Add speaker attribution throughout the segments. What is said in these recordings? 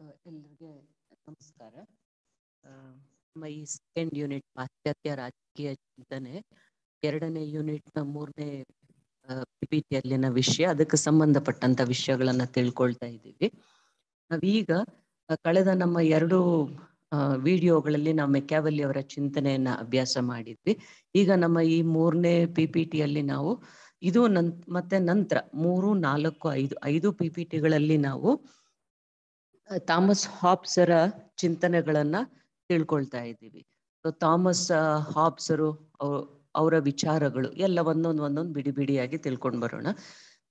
Speaker 1: ಎಲ್ಲರಿಗೆ ನಮಸ್ಕಾರ
Speaker 2: ನಮ್ಮ ಈ ಸೆಕೆಂಡ್ ಯೂನಿಟ್ ಪಾಶ್ಚಾತ್ಯ ರಾಜಕೀಯ ಚಿಂತನೆ ಎರಡನೇ ಯೂನಿಟ್ ನ ಮೂರನೇ ಪಿಪಿಟಿಯಲ್ಲಿನ ವಿಷಯ ಅದಕ್ಕೆ ಸಂಬಂಧಪಟ್ಟಂತ ವಿಷಯಗಳನ್ನ ತಿಳ್ಕೊಳ್ತಾ ಇದ್ದೀವಿ ನಾವೀಗ ಕಳೆದ ನಮ್ಮ ಎರಡು ವಿಡಿಯೋಗಳಲ್ಲಿ ನಾವು ಮೆಕ್ಯಾವಲ್ಲಿ ಅವರ ಚಿಂತನೆಯನ್ನ ಅಭ್ಯಾಸ ಮಾಡಿದ್ವಿ ಈಗ ನಮ್ಮ ಈ ಮೂರನೇ ಪಿಪಿಟಿಯಲ್ಲಿ ನಾವು ಇದು ನಂತ್ ಮತ್ತೆ ನಂತರ ಮೂರು ನಾಲ್ಕು ಐದು ಐದು ಪಿಪಿಟಿಗಳಲ್ಲಿ ನಾವು ಥಾಮಸ್ ಹಾಬ್ಸರ ಚಿಂತನೆಗಳನ್ನ ತಿಳ್ಕೊಳ್ತಾ ಇದ್ದೀವಿ ಥಾಮಸ್ ಹಾಬ್ಸರು ಅವರ ವಿಚಾರಗಳು ಎಲ್ಲ ಒಂದೊಂದು ಒಂದೊಂದು ಬಿಡಿ ಬಿಡಿಯಾಗಿ ತಿಳ್ಕೊಂಡು ಬರೋಣ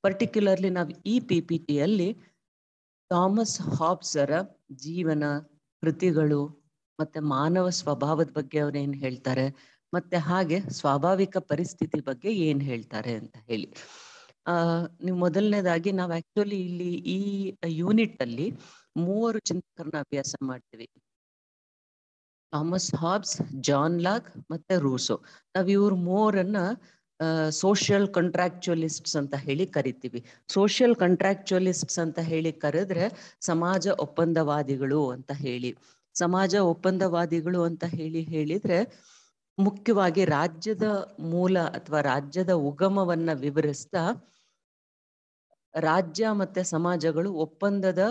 Speaker 2: ಪರ್ಟಿಕ್ಯುಲರ್ಲಿ ನಾವು ಈ ಪಿ ಪಿ ಟಿಯಲ್ಲಿ ಥಾಮಸ್ ಹಾಬ್ಸರ ಜೀವನ ಕೃತಿಗಳು ಮತ್ತೆ ಮಾನವ ಸ್ವಭಾವದ ಬಗ್ಗೆ ಅವ್ರೇನ್ ಹೇಳ್ತಾರೆ ಮತ್ತೆ ಹಾಗೆ ಸ್ವಾಭಾವಿಕ ಪರಿಸ್ಥಿತಿ ಬಗ್ಗೆ ಏನ್ ಹೇಳ್ತಾರೆ ಅಂತ ಹೇಳಿ ಆ ನೀವು ಮೊದಲನೇದಾಗಿ ನಾವು ಆಕ್ಚುಲಿ ಇಲ್ಲಿ ಈ ಯೂನಿಟ್ ಅಲ್ಲಿ ಮೂವರು ಚಿಂತಕರನ್ನ ಅಭ್ಯಾಸ ಮಾಡ್ತೀವಿ ಥಾಮಸ್ ಹಾಬ್ಸ್ ಜಾನ್ ಲಾಗ್ ಮತ್ತೆ ರೂಸೋ ನಾವ್ ಇವ್ರ ಮೂರನ್ನ ಸೋಷಿಯಲ್ ಕಂಟ್ರಾಕ್ಚುಲಿಸ್ಟ್ಸ್ ಅಂತ ಹೇಳಿ ಕರಿತೀವಿ ಸೋಷಿಯಲ್ ಕಂಟ್ರಾಕ್ಚುಯಲಿಸ್ಟ್ಸ್ ಅಂತ ಹೇಳಿ ಕರೆದ್ರೆ ಸಮಾಜ ಒಪ್ಪಂದವಾದಿಗಳು ಅಂತ ಹೇಳಿ ಸಮಾಜ ಒಪ್ಪಂದವಾದಿಗಳು ಅಂತ ಹೇಳಿ ಹೇಳಿದ್ರೆ ಮುಖ್ಯವಾಗಿ ರಾಜ್ಯದ ಮೂಲ ಅಥವಾ ರಾಜ್ಯದ ಉಗಮವನ್ನ ವಿವರಿಸ್ತಾ ರಾಜ್ಯ ಮತ್ತೆ ಸಮಾಜಗಳು ಒಪ್ಪಂದದ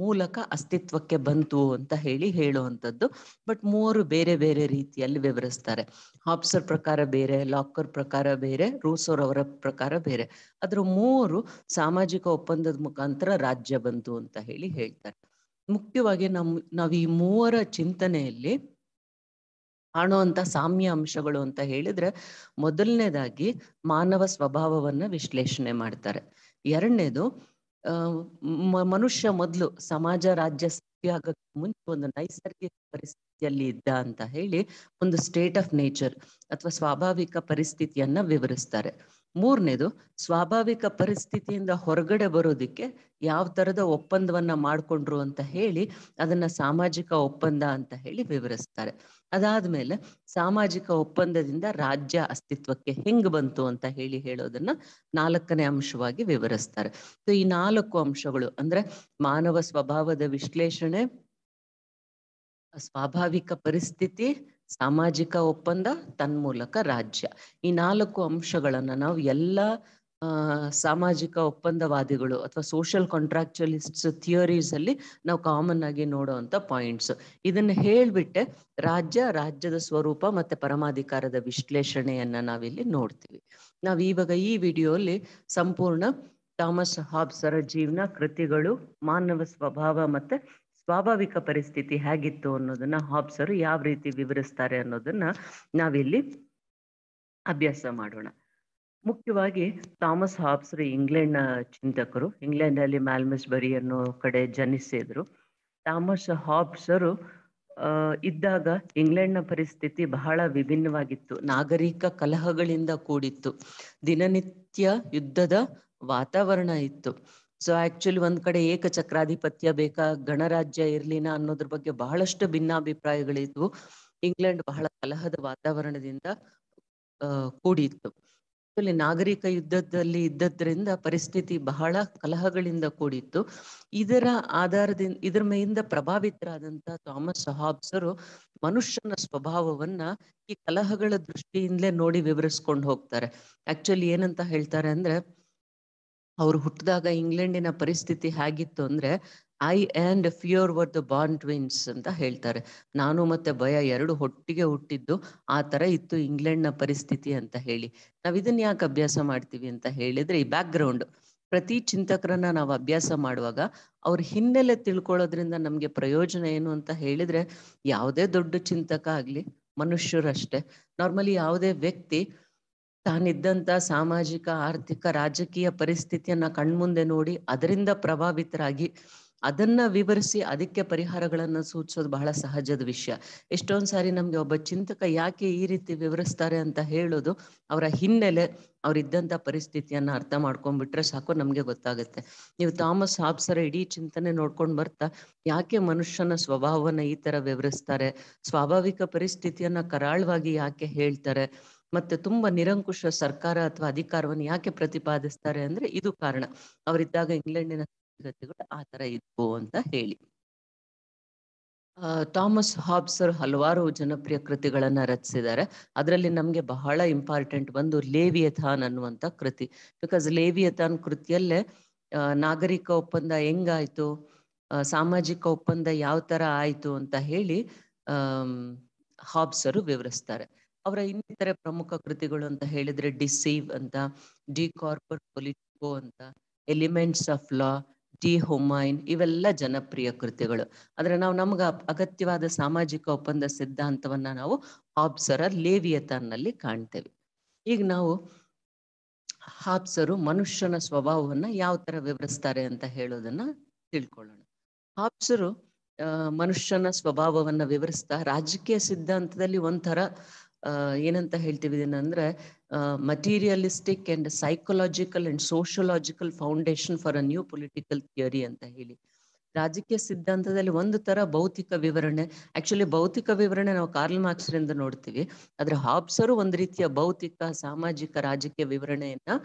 Speaker 2: ಮೂಲಕ ಅಸ್ತಿತ್ವಕ್ಕೆ ಬಂತು ಅಂತ ಹೇಳಿ ಹೇಳುವಂಥದ್ದು ಬಟ್ ಮೂವರು ಬೇರೆ ಬೇರೆ ರೀತಿಯಲ್ಲಿ ವಿವರಿಸ್ತಾರೆ ಹಾಬ್ಸರ್ ಪ್ರಕಾರ ಬೇರೆ ಲಾಕರ್ ಪ್ರಕಾರ ಬೇರೆ ರೂಸೋರ್ ಅವರ ಪ್ರಕಾರ ಬೇರೆ ಅದ್ರ ಮೂವರು ಸಾಮಾಜಿಕ ಒಪ್ಪಂದದ ಮುಖಾಂತರ ರಾಜ್ಯ ಬಂತು ಅಂತ ಹೇಳಿ ಹೇಳ್ತಾರೆ ಮುಖ್ಯವಾಗಿ ನಮ್ ನಾವ್ ಈ ಮೂವರ ಚಿಂತನೆಯಲ್ಲಿ ಕಾಣುವಂತ ಸಾಮ್ಯ ಅಂಶಗಳು ಅಂತ ಹೇಳಿದ್ರೆ ಮೊದಲನೇದಾಗಿ ಮಾನವ ಸ್ವಭಾವವನ್ನ ವಿಶ್ಲೇಷಣೆ ಮಾಡ್ತಾರೆ ಎರಡನೇದು ಮನುಷ್ಯ ಮೊದಲು ಸಮಾಜ ರಾಜ್ಯ ಆಗಕ್ಕೆ ಮುಂಚೆ ಒಂದು ನೈಸರ್ಗಿಕ ಪರಿಸ್ಥಿತಿಯಲ್ಲಿ ಇದ್ದ ಅಂತ ಹೇಳಿ ಒಂದು ಸ್ಟೇಟ್ ಆಫ್ ನೇಚರ್ ಅಥವಾ ಸ್ವಾಭಾವಿಕ ಪರಿಸ್ಥಿತಿಯನ್ನ ವಿವರಿಸ್ತಾರೆ ಮೂರನೇದು ಸ್ವಾಭಾವಿಕ ಪರಿಸ್ಥಿತಿಯಿಂದ ಹೊರಗಡೆ ಬರೋದಿಕ್ಕೆ ಯಾವ ತರದ ಒಪ್ಪಂದವನ್ನ ಮಾಡ್ಕೊಂಡ್ರು ಅಂತ ಹೇಳಿ ಅದನ್ನ ಸಾಮಾಜಿಕ ಒಪ್ಪಂದ ಅಂತ ಹೇಳಿ ವಿವರಿಸ್ತಾರೆ ಅದಾದ್ಮೇಲೆ ಸಾಮಾಜಿಕ ಒಪ್ಪಂದದಿಂದ ರಾಜ್ಯ ಅಸ್ತಿತ್ವಕ್ಕೆ ಹೆಂಗ್ ಬಂತು ಅಂತ ಹೇಳಿ ಹೇಳೋದನ್ನ ನಾಲ್ಕನೇ ಅಂಶವಾಗಿ ವಿವರಿಸ್ತಾರೆ ಸೊ ಈ ನಾಲ್ಕು ಅಂಶಗಳು ಅಂದ್ರೆ ಮಾನವ ಸ್ವಭಾವದ ವಿಶ್ಲೇಷಣೆ ಸ್ವಾಭಾವಿಕ ಪರಿಸ್ಥಿತಿ ಸಾಮಾಜಿಕ ಒಪ್ಪಂದ ತನ್ಮೂಲಕ ರಾಜ್ಯ ಈ ನಾಲ್ಕು ಅಂಶಗಳನ್ನ ನಾವು ಎಲ್ಲ ಸಾಮಾಜಿಕ ಒಪ್ಪಂದವಾದಿಗಳು ಅಥವಾ ಸೋಷಿಯಲ್ ಕಾಂಟ್ರಾಕ್ಚುಲಿಸ್ಟ್ಸ್ ಥಿಯರೀಸ್ ಅಲ್ಲಿ ನಾವು ಕಾಮನ್ ಆಗಿ ನೋಡುವಂತ ಪಾಯಿಂಟ್ಸ್ ಇದನ್ನ ಹೇಳ್ಬಿಟ್ಟೆ ರಾಜ್ಯ ರಾಜ್ಯದ ಸ್ವರೂಪ ಮತ್ತೆ ಪರಮಾಧಿಕಾರದ ವಿಶ್ಲೇಷಣೆಯನ್ನ ನಾವಿಲ್ಲಿ ನೋಡ್ತೀವಿ ನಾವು ಇವಾಗ ಈ ವಿಡಿಯೋಲಿ ಸಂಪೂರ್ಣ ಥಾಮಸ್ ಹಾಬ್ಸರ ಜೀವನ ಕೃತಿಗಳು ಮಾನವ ಸ್ವಭಾವ ಮತ್ತೆ ಸ್ವಾಭಾವಿಕ ಪರಿಸ್ಥಿತಿ ಹೇಗಿತ್ತು ಅನ್ನೋದನ್ನ ಹಾಬ್ಸರು ಯಾವ ರೀತಿ ವಿವರಿಸ್ತಾರೆ ಅನ್ನೋದನ್ನ ನಾವಿಲ್ಲಿ ಅಭ್ಯಾಸ ಮಾಡೋಣ ಮುಖ್ಯವಾಗಿ ಥಾಮಸ್ ಇಂಗ್ಲೆಂಡ್ ಇಂಗ್ಲೆಂಡ್ನ ಚಿಂತಕರು ಇಂಗ್ಲೆಂಡಲ್ಲಿ ಮ್ಯಾಲ್ಮಿಸ್ ಬರಿ ಅನ್ನೋ ಕಡೆ ಜನಿಸಿದ್ರು ಥಾಮಸ್ ಹಾಬ್ಸರು ಇದ್ದಾಗ ಇಂಗ್ಲೆಂಡ್ನ ಪರಿಸ್ಥಿತಿ ಬಹಳ ವಿಭಿನ್ನವಾಗಿತ್ತು ನಾಗರಿಕ ಕಲಹಗಳಿಂದ ಕೂಡಿತ್ತು ದಿನನಿತ್ಯ ಯುದ್ಧದ ವಾತಾವರಣ ಇತ್ತು ಸೊ ಆಕ್ಚುಲಿ ಒಂದ್ ಕಡೆ ಏಕಚಕ್ರಾಧಿಪತ್ಯ ಬೇಕಾ ಗಣರಾಜ್ಯ ಇರ್ಲಿನ ಅನ್ನೋದ್ರ ಬಗ್ಗೆ ಬಹಳಷ್ಟು ಭಿನ್ನಾಭಿಪ್ರಾಯಗಳಿದ್ವು ಇಂಗ್ಲೆಂಡ್ ಬಹಳ ಕಲಹದ ವಾತಾವರಣದಿಂದ ಕೂಡಿತ್ತು ನಾಗರಿಕ ಯುದ್ಧದಲ್ಲಿ ಇದ್ದದ್ರಿಂದ ಪರಿಸ್ಥಿತಿ ಬಹಳ ಕಲಹಗಳಿಂದ ಕೂಡಿತ್ತು ಇದರ ಆಧಾರದಿಂದ ಇದರ ಮೇಲಿಂದ ಪ್ರಭಾವಿತರಾದಂತಹ ಥಾಮಸ್ ಹಾಬ್ಸರು ಮನುಷ್ಯನ ಸ್ವಭಾವವನ್ನ ಈ ಕಲಹಗಳ ದೃಷ್ಟಿಯಿಂದಲೇ ನೋಡಿ ವಿವರಿಸ್ಕೊಂಡು ಹೋಗ್ತಾರೆ ಆಕ್ಚುಲಿ ಏನಂತ ಹೇಳ್ತಾರೆ ಅಂದ್ರೆ ಅವ್ರು ಹುಟ್ಟಿದಾಗ ಇಂಗ್ಲೆಂಡಿನ ಪರಿಸ್ಥಿತಿ ಹೇಗಿತ್ತು ಅಂದ್ರೆ I and fear were the born twins ಅಂತ ಹೇಳ್ತಾರೆ ನಾನು ಮತ್ತೆ ಭಯ ಎರಡು ಹೊಟ್ಟಿಗೆ ಹುಟ್ಟಿದ್ದು ಆ ತರ ಇತ್ತು ಇಂಗ್ಲೆಂಡ್ನ ಪರಿಸ್ಥಿತಿ ಅಂತ ಹೇಳಿ ನಾವ್ ಇದನ್ನ ಯಾಕೆ ಅಭ್ಯಾಸ ಮಾಡ್ತೀವಿ ಅಂತ ಹೇಳಿದ್ರೆ ಈ ಬ್ಯಾಕ್ ಗ್ರೌಂಡ್ ಪ್ರತಿ ಚಿಂತಕರನ್ನ ನಾವು ಅಭ್ಯಾಸ ಮಾಡುವಾಗ ಅವ್ರ ಹಿನ್ನೆಲೆ ತಿಳ್ಕೊಳ್ಳೋದ್ರಿಂದ ನಮ್ಗೆ ಪ್ರಯೋಜನ ಏನು ಅಂತ ಹೇಳಿದ್ರೆ ಯಾವುದೇ ದೊಡ್ಡ ಚಿಂತಕ ಆಗ್ಲಿ ಮನುಷ್ಯರಷ್ಟೇ ನಾರ್ಮಲಿ ಯಾವುದೇ ವ್ಯಕ್ತಿ ತಾನಿದ್ದಂಥ ಸಾಮಾಜಿಕ ಆರ್ಥಿಕ ರಾಜಕೀಯ ಪರಿಸ್ಥಿತಿಯನ್ನ ಕಣ್ಮುಂದೆ ನೋಡಿ ಅದರಿಂದ ಪ್ರಭಾವಿತರಾಗಿ ಅದನ್ನ ವಿವರಿಸಿ ಅದಕ್ಕೆ ಪರಿಹಾರಗಳನ್ನು ಸೂಚಿಸೋದು ಬಹಳ ಸಹಜದ ವಿಷಯ ಎಷ್ಟೊಂದು ಸಾರಿ ನಮ್ಗೆ ಒಬ್ಬ ಚಿಂತಕ ಯಾಕೆ ಈ ರೀತಿ ವಿವರಿಸ್ತಾರೆ ಅಂತ ಹೇಳೋದು ಅವರ ಹಿನ್ನೆಲೆ ಅವ್ರಿದ್ದಂತ ಪರಿಸ್ಥಿತಿಯನ್ನ ಅರ್ಥ ಮಾಡ್ಕೊಂಡ್ಬಿಟ್ರೆ ಸಾಕು ನಮ್ಗೆ ಗೊತ್ತಾಗುತ್ತೆ ನೀವು ಥಾಮಸ್ ಹಾಬ್ಸರ ಇಡೀ ಚಿಂತನೆ ನೋಡ್ಕೊಂಡು ಬರ್ತಾ ಯಾಕೆ ಮನುಷ್ಯನ ಸ್ವಭಾವವನ್ನ ಈ ತರ ವಿವರಿಸ್ತಾರೆ ಸ್ವಾಭಾವಿಕ ಪರಿಸ್ಥಿತಿಯನ್ನ ಕರಾಳವಾಗಿ ಯಾಕೆ ಹೇಳ್ತಾರೆ ಮತ್ತೆ ತುಂಬಾ ನಿರಂಕುಶ ಸರ್ಕಾರ ಅಥವಾ ಅಧಿಕಾರವನ್ನು ಯಾಕೆ ಪ್ರತಿಪಾದಿಸ್ತಾರೆ ಅಂದ್ರೆ ಇದು ಕಾರಣ ಅವರಿದ್ದಾಗ ಇಂಗ್ಲೆಂಡಿನ ಸ್ಥಿತಿಗತಿಗಳು ಆ ತರ ಇದ್ವು ಅಂತ ಹೇಳಿ ಥಾಮಸ್ ಹಾಬ್ಸರ್ ಹಲವಾರು ಜನಪ್ರಿಯ ಕೃತಿಗಳನ್ನ ರಚಿಸಿದ್ದಾರೆ ಅದರಲ್ಲಿ ನಮ್ಗೆ ಬಹಳ ಇಂಪಾರ್ಟೆಂಟ್ ಒಂದು ಲೇವಿಯಥಾನ್ ಅನ್ನುವಂತ ಕೃತಿ ಬಿಕಾಸ್ ಲೇವಿಯಥಾನ್ ಕೃತಿಯಲ್ಲೇ ನಾಗರಿಕ ಒಪ್ಪಂದ ಹೆಂಗಾಯ್ತು ಸಾಮಾಜಿಕ ಒಪ್ಪಂದ ಯಾವ ತರ ಆಯ್ತು ಅಂತ ಹೇಳಿ ಹಾಬ್ಸರು ವಿವರಿಸ್ತಾರೆ ಅವರ ಇನ್ನಿತರ ಪ್ರಮುಖ ಕೃತಿಗಳು ಅಂತ ಹೇಳಿದ್ರೆ ಡಿಸೀವ್ ಅಂತ ಡಿ ಕಾರ್ಪರ್ ಪೊಲಿಟಿಕೋ ಅಂತ Elements of Law De Homine ಇವೆಲ್ಲ ಜನಪ್ರಿಯ ಕೃತಿಗಳು ಆದ್ರೆ ನಾವು ನಮ್ಗ ಅಗತ್ಯವಾದ ಸಾಮಾಜಿಕ ಒಪ್ಪಂದ ಸಿದ್ಧಾಂತವನ್ನ ನಾವು ಹಾಬ್ಸರ ಲೇವಿಯತನ್ನಲ್ಲಿ ಕಾಣ್ತೇವೆ ಈಗ ನಾವು ಹಾಬ್ಸರು ಮನುಷ್ಯನ ಸ್ವಭಾವವನ್ನ ಯಾವ ತರ ವಿವರಿಸ್ತಾರೆ ಅಂತ ಹೇಳೋದನ್ನ ತಿಳ್ಕೊಳ್ಳೋಣ ಹಾಬ್ಸರು ಮನುಷ್ಯನ ಸ್ವಭಾವವನ್ನ ವಿವರಿಸ್ತಾ ರಾಜಕೀಯ ಸಿದ್ಧಾಂತದಲ್ಲಿ ಒಂಥರ ಏನಂತ ಹೇಳ್ತೀವಿ ಇದನ್ನಂದ್ರೆ materialistic and psychological and sociological foundation for a new political theory ಅಂತ ಹೇಳಿ ರಾಜಕೀಯ ಸಿದ್ಧಾಂತದಲ್ಲಿ ಒಂದು ತರ ಭೌತಿಕ ವಿವರಣೆ ಆಕ್ಚುಲಿ ಭೌತಿಕ ವಿವರಣೆ ನಾವು ಕಾರ್ಲ್ ಮಾರ್ಕ್ಸ್ರಿಂದ ನೋಡ್ತೀವಿ ಆದ್ರೆ ಹಾಬ್ಸರು ಒಂದು ರೀತಿಯ ಭೌತಿಕ ಸಾಮಾಜಿಕ ರಾಜಕೀಯ ವಿವರಣೆಯನ್ನ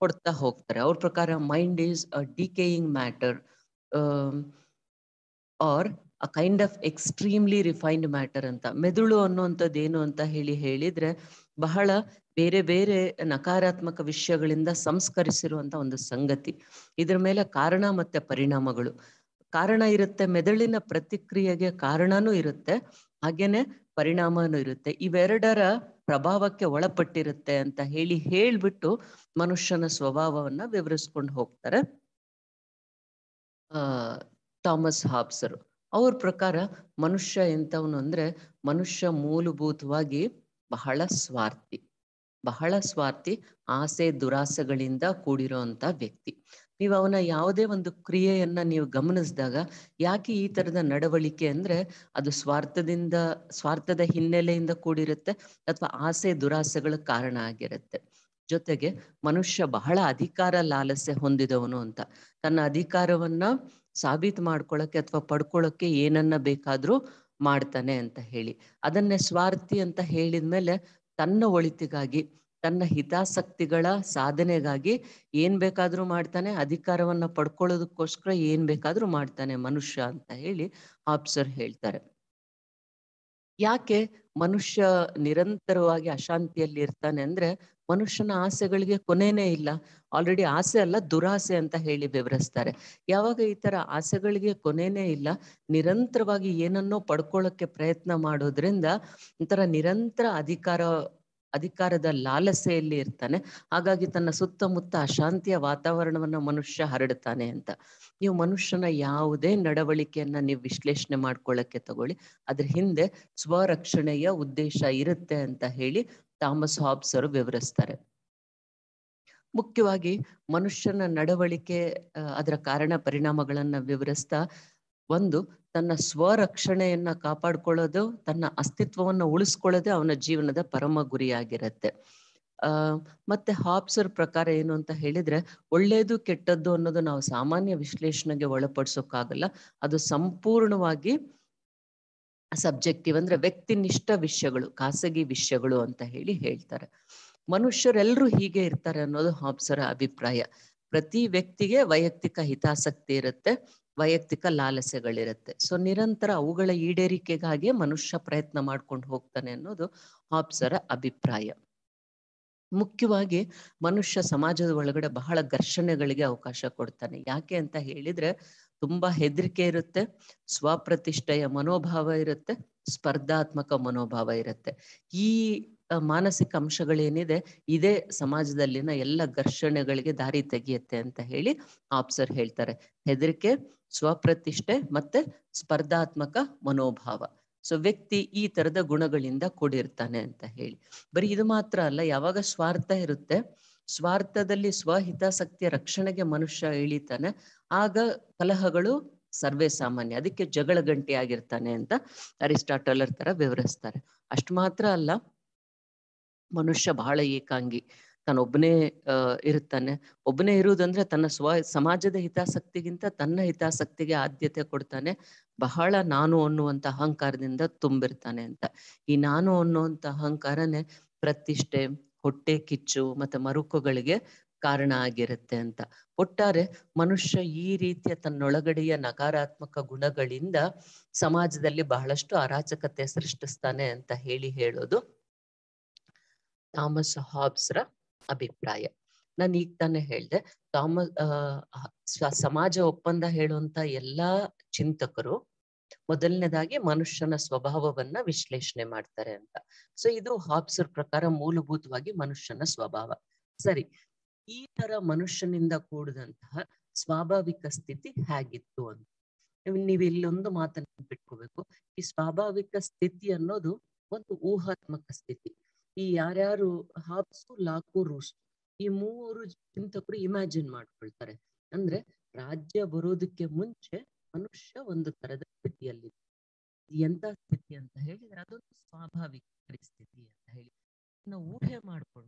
Speaker 2: ಕೊಡ್ತಾ ಹೋಗ್ತಾರೆ ಅವ್ರ ಪ್ರಕಾರ mind is a decaying matter or a kind of extremely refined matter ಅಂತ ಮೆದುಳು ಅನ್ನುವಂಥದ್ದು ಏನು ಅಂತ ಹೇಳಿ ಹೇಳಿದ್ರೆ ಬಹಳ ಬೇರೆ ಬೇರೆ ನಕಾರಾತ್ಮಕ ವಿಷಯಗಳಿಂದ ಸಂಸ್ಕರಿಸಿರುವಂತ ಒಂದು ಸಂಗತಿ ಇದ್ರ ಮೇಲೆ ಕಾರಣ ಮತ್ತೆ ಪರಿಣಾಮಗಳು ಕಾರಣ ಇರುತ್ತೆ ಮೆದುಳಿನ ಪ್ರತಿಕ್ರಿಯೆಗೆ ಕಾರಣನೂ ಇರುತ್ತೆ ಹಾಗೇನೆ ಪರಿಣಾಮನೂ ಇರುತ್ತೆ ಇವೆರಡರ ಪ್ರಭಾವಕ್ಕೆ ಒಳಪಟ್ಟಿರುತ್ತೆ ಅಂತ ಹೇಳಿ ಹೇಳ್ಬಿಟ್ಟು ಮನುಷ್ಯನ ಸ್ವಭಾವವನ್ನ ವಿವರಿಸ್ಕೊಂಡು ಹೋಗ್ತಾರೆ ಆ ಥಾಮಸ್ ಹಾಬ್ಸರು ಅವ್ರ ಪ್ರಕಾರ ಮನುಷ್ಯ ಎಂಥವನು ಅಂದ್ರೆ ಮನುಷ್ಯ ಮೂಲಭೂತವಾಗಿ ಬಹಳ ಸ್ವಾರ್ಥಿ ಬಹಳ ಸ್ವಾರ್ಥಿ ಆಸೆ ದುರಾಸೆಗಳಿಂದ ಕೂಡಿರುವಂತ ವ್ಯಕ್ತಿ ನೀವು ಅವನ ಯಾವುದೇ ಒಂದು ಕ್ರಿಯೆಯನ್ನ ನೀವು ಗಮನಿಸಿದಾಗ ಯಾಕೆ ಈ ತರದ ನಡವಳಿಕೆ ಅಂದ್ರೆ ಅದು ಸ್ವಾರ್ಥದಿಂದ ಸ್ವಾರ್ಥದ ಹಿನ್ನೆಲೆಯಿಂದ ಕೂಡಿರುತ್ತೆ ಅಥವಾ ಆಸೆ ದುರಾಸೆಗಳ ಕಾರಣ ಆಗಿರುತ್ತೆ ಜೊತೆಗೆ ಮನುಷ್ಯ ಬಹಳ ಅಧಿಕಾರ ಲಾಲಸೆ ಹೊಂದಿದವನು ಅಂತ ತನ್ನ ಅಧಿಕಾರವನ್ನ ಸಾಬೀತು ಮಾಡ್ಕೊಳಕ್ಕೆ ಅಥವಾ ಪಡ್ಕೊಳಕ್ಕೆ ಏನನ್ನ ಬೇಕಾದ್ರೂ ಮಾಡ್ತಾನೆ ಅಂತ ಹೇಳಿ ಅದನ್ನೇ ಸ್ವಾರ್ಥಿ ಅಂತ ಹೇಳಿದ್ಮೇಲೆ ತನ್ನ ಒಳಿತಿಗಾಗಿ ತನ್ನ ಹಿತಾಸಕ್ತಿಗಳ ಸಾಧನೆಗಾಗಿ ಏನ್ ಬೇಕಾದ್ರೂ ಮಾಡ್ತಾನೆ ಅಧಿಕಾರವನ್ನ ಪಡ್ಕೊಳ್ಳೋದಕ್ಕೋಸ್ಕರ ಏನ್ ಬೇಕಾದ್ರೂ ಮಾಡ್ತಾನೆ ಮನುಷ್ಯ ಅಂತ ಹೇಳಿ ಆಪ್ಸರ್ ಹೇಳ್ತಾರೆ ಯಾಕೆ ಮನುಷ್ಯ ನಿರಂತರವಾಗಿ ಅಶಾಂತಿಯಲ್ಲಿ ಇರ್ತಾನೆ ಅಂದ್ರೆ ಮನುಷ್ಯನ ಆಸೆಗಳಿಗೆ ಕೊನೆನೇ ಇಲ್ಲ ಆಲ್ರೆಡಿ ಆಸೆ ಅಲ್ಲ ದುರಾಸೆ ಅಂತ ಹೇಳಿ ವಿವರಿಸ್ತಾರೆ ಯಾವಾಗ ಈ ತರ ಆಸೆಗಳಿಗೆ ಕೊನೆನೇ ಇಲ್ಲ ನಿರಂತರವಾಗಿ ಏನನ್ನೋ ಪಡ್ಕೊಳ್ಳಕ್ಕೆ ಪ್ರಯತ್ನ ಮಾಡೋದ್ರಿಂದ ಒಂಥರ ನಿರಂತರ ಅಧಿಕಾರ ಅಧಿಕಾರದ ಲಾಲಸೆಯಲ್ಲಿ ಇರ್ತಾನೆ ಹಾಗಾಗಿ ತನ್ನ ಸುತ್ತಮುತ್ತ ಅಶಾಂತಿಯ ವಾತಾವರಣವನ್ನ ಮನುಷ್ಯ ಹರಡ್ತಾನೆ ಅಂತ ನೀವು ಮನುಷ್ಯನ ಯಾವುದೇ ನಡವಳಿಕೆಯನ್ನ ನೀವು ವಿಶ್ಲೇಷಣೆ ಮಾಡ್ಕೊಳ್ಳಕ್ಕೆ ತಗೊಳ್ಳಿ ಅದ್ರ ಹಿಂದೆ ಸ್ವರಕ್ಷಣೆಯ ಉದ್ದೇಶ ಇರುತ್ತೆ ಅಂತ ಹೇಳಿ ಥಾಮಸ್ ಹಾಬ್ಸ್ ಅವರು ವಿವರಿಸ್ತಾರೆ ಮುಖ್ಯವಾಗಿ ಮನುಷ್ಯನ ನಡವಳಿಕೆ ಅದರ ಕಾರಣ ಪರಿಣಾಮಗಳನ್ನ ವಿವರಿಸ್ತಾ ಒಂದು ತನ್ನ ಸ್ವರಕ್ಷಣೆಯನ್ನ ಕಾಪಾಡ್ಕೊಳ್ಳೋದು ತನ್ನ ಅಸ್ತಿತ್ವವನ್ನ ಉಳಿಸ್ಕೊಳ್ಳೋದೇ ಅವನ ಜೀವನದ ಪರಮ ಗುರಿಯಾಗಿರತ್ತೆ ಆ ಮತ್ತೆ ಹಾಪ್ಸರ್ ಪ್ರಕಾರ ಏನು ಅಂತ ಹೇಳಿದ್ರೆ ಒಳ್ಳೇದು ಕೆಟ್ಟದ್ದು ಅನ್ನೋದು ನಾವು ಸಾಮಾನ್ಯ ವಿಶ್ಲೇಷಣೆಗೆ ಒಳಪಡಿಸೋಕ್ಕಾಗಲ್ಲ ಅದು ಸಂಪೂರ್ಣವಾಗಿ ಸಬ್ಜೆಕ್ಟಿವ್ ಅಂದ್ರೆ ವ್ಯಕ್ತಿನಿಷ್ಠ ವಿಷಯಗಳು ಖಾಸಗಿ ವಿಷಯಗಳು ಅಂತ ಹೇಳಿ ಹೇಳ್ತಾರೆ ಮನುಷ್ಯರೆಲ್ಲರೂ ಹೀಗೆ ಇರ್ತಾರೆ ಅನ್ನೋದು ಹಾಬ್ಸರ ಅಭಿಪ್ರಾಯ ಪ್ರತಿ ವ್ಯಕ್ತಿಗೆ ವೈಯಕ್ತಿಕ ಹಿತಾಸಕ್ತಿ ಇರುತ್ತೆ ವೈಯಕ್ತಿಕ ಲಾಲಸೆಗಳಿರುತ್ತೆ ಸೊ ನಿರಂತರ ಅವುಗಳ ಈಡೇರಿಕೆಗಾಗಿ ಮನುಷ್ಯ ಪ್ರಯತ್ನ ಮಾಡ್ಕೊಂಡು ಹೋಗ್ತಾನೆ ಅನ್ನೋದು ಹಾಬ್ಸರ ಅಭಿಪ್ರಾಯ ಮುಖ್ಯವಾಗಿ ಮನುಷ್ಯ ಸಮಾಜದ ಒಳಗಡೆ ಬಹಳ ಘರ್ಷಣೆಗಳಿಗೆ ಅವಕಾಶ ಕೊಡ್ತಾನೆ ಯಾಕೆ ಅಂತ ಹೇಳಿದ್ರೆ ತುಂಬಾ ಹೆದರಿಕೆ ಇರುತ್ತೆ ಸ್ವಪ್ರತಿಷ್ಠೆಯ ಮನೋಭಾವ ಇರುತ್ತೆ ಸ್ಪರ್ಧಾತ್ಮಕ ಮನೋಭಾವ ಇರುತ್ತೆ ಈ ಮಾನಸಿಕ ಅಂಶಗಳೇನಿದೆ ಇದೇ ಸಮಾಜದಲ್ಲಿನ ಎಲ್ಲ ಘರ್ಷಣೆಗಳಿಗೆ ದಾರಿ ತೆಗೆಯುತ್ತೆ ಅಂತ ಹೇಳಿ ಆಪ್ಸರ್ ಹೇಳ್ತಾರೆ ಹೆದರಿಕೆ ಸ್ವಪ್ರತಿಷ್ಠೆ ಮತ್ತೆ ಸ್ಪರ್ಧಾತ್ಮಕ ಮನೋಭಾವ ಸೊ ವ್ಯಕ್ತಿ ಈ ತರದ ಗುಣಗಳಿಂದ ಕೂಡಿರ್ತಾನೆ ಅಂತ ಹೇಳಿ ಬರೀ ಇದು ಮಾತ್ರ ಅಲ್ಲ ಯಾವಾಗ ಸ್ವಾರ್ಥ ಇರುತ್ತೆ ಸ್ವಾರ್ಥದಲ್ಲಿ ಸ್ವಹಿತಾಸಕ್ತಿಯ ರಕ್ಷಣೆಗೆ ಮನುಷ್ಯ ಇಳಿತಾನೆ ಆಗ ಕಲಹಗಳು ಸರ್ವೇ ಸಾಮಾನ್ಯ ಅದಕ್ಕೆ ಜಗಳ ಗಂಟೆ ಆಗಿರ್ತಾನೆ ಅಂತ ಅರಿಸ್ಟಾಟಲರ್ ತರ ವಿವರಿಸ್ತಾರೆ ಅಷ್ಟ್ ಮಾತ್ರ ಅಲ್ಲ ಮನುಷ್ಯ ಬಹಳ ಏಕಾಂಗಿ ತಾನೊಬ್ಬನೇ ಇರುತ್ತಾನೆ ಒಬ್ಬನೇ ಇರುವುದಂದ್ರೆ ತನ್ನ ಸ್ವ ಸಮಾಜದ ಹಿತಾಸಕ್ತಿಗಿಂತ ತನ್ನ ಹಿತಾಸಕ್ತಿಗೆ ಆದ್ಯತೆ ಕೊಡ್ತಾನೆ ಬಹಳ ನಾನು ಅನ್ನುವಂತ ಅಹಂಕಾರದಿಂದ ತುಂಬಿರ್ತಾನೆ ಅಂತ ಈ ನಾನು ಅನ್ನುವಂತ ಅಹಂಕಾರನೇ ಪ್ರತಿಷ್ಠೆ ಹೊಟ್ಟೆ ಕಿಚ್ಚು ಮತ್ತೆ ಮರುಕುಗಳಿಗೆ ಕಾರಣ ಆಗಿರುತ್ತೆ ಅಂತ ಒಟ್ಟಾರೆ ಮನುಷ್ಯ ಈ ರೀತಿಯ ತನ್ನೊಳಗಡೆಯ ನಕಾರಾತ್ಮಕ ಗುಣಗಳಿಂದ ಸಮಾಜದಲ್ಲಿ ಬಹಳಷ್ಟು ಅರಾಚಕತೆ ಸೃಷ್ಟಿಸ್ತಾನೆ ಅಂತ ಹೇಳಿ ಹೇಳೋದು ಥಾಮಸ್ ಹಾಬ್ಸ್ರ ಅಭಿಪ್ರಾಯ ನಾನು ಈಗ ತಾನೆ ಹೇಳ್ದೆ ಥಾಮಸ್ ಸಮಾಜ ಒಪ್ಪಂದ ಹೇಳುವಂತ ಎಲ್ಲಾ ಚಿಂತಕರು ಮೊದಲನೇದಾಗಿ ಮನುಷ್ಯನ ಸ್ವಭಾವವನ್ನ ವಿಶ್ಲೇಷಣೆ ಮಾಡ್ತಾರೆ ಅಂತ ಸೊ ಇದು ಹಾಬ್ಸರ್ ಪ್ರಕಾರ ಮೂಲಭೂತವಾಗಿ ಮನುಷ್ಯನ ಸ್ವಭಾವ ಸರಿ ಈ ತರ ಮನುಷ್ಯನಿಂದ ಕೂಡಿದಂತಹ ಸ್ವಾಭಾವಿಕ ಸ್ಥಿತಿ ಹೇಗಿತ್ತು ಅಂತ ನೀವು ಇಲ್ಲೊಂದು ಮಾತನ್ನ ಬಿಟ್ಕೋಬೇಕು ಈ ಸ್ವಾಭಾವಿಕ ಸ್ಥಿತಿ ಅನ್ನೋದು ಒಂದು ಊಹಾತ್ಮಕ ಸ್ಥಿತಿ ಈ ಯಾರ್ಯಾರು ಹಾಬ್ಸು ಲಾಕು ರೂಸ್ ಈ ಮೂರು ಚಿಂತಕರು ಇಮ್ಯಾಜಿನ್ ಮಾಡ್ಕೊಳ್ತಾರೆ ಅಂದ್ರೆ ರಾಜ್ಯ ಬರೋದಕ್ಕೆ ಮುಂಚೆ ಮನುಷ್ಯ ಒಂದು ತರದ ಸ್ಥಿತಿಯಲ್ಲಿ ಎಂತ ಸ್ಥಿತಿ ಅಂತ ಹೇಳಿದ್ರೆ ಅದೊಂದು ಸ್ವಾಭಾವಿಕ ಪರಿಸ್ಥಿತಿ ಅಂತ ಹೇಳಿ ನಾವು ಊಹೆ ಮಾಡ್ಕೊಳ್ತೀವಿ